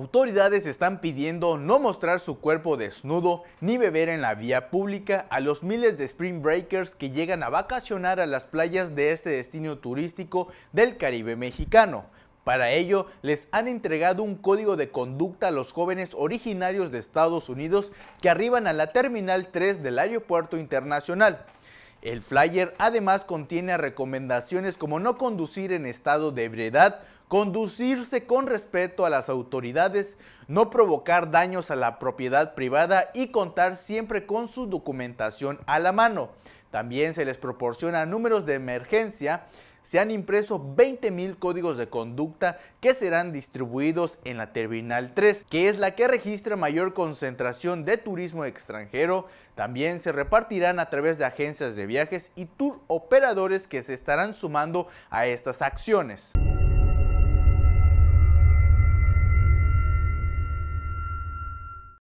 autoridades están pidiendo no mostrar su cuerpo desnudo ni beber en la vía pública a los miles de spring breakers que llegan a vacacionar a las playas de este destino turístico del Caribe mexicano. Para ello, les han entregado un código de conducta a los jóvenes originarios de Estados Unidos que arriban a la Terminal 3 del Aeropuerto Internacional. El flyer además contiene recomendaciones como no conducir en estado de ebriedad, conducirse con respeto a las autoridades, no provocar daños a la propiedad privada y contar siempre con su documentación a la mano. También se les proporciona números de emergencia se han impreso 20.000 códigos de conducta que serán distribuidos en la Terminal 3, que es la que registra mayor concentración de turismo extranjero. También se repartirán a través de agencias de viajes y tour operadores que se estarán sumando a estas acciones.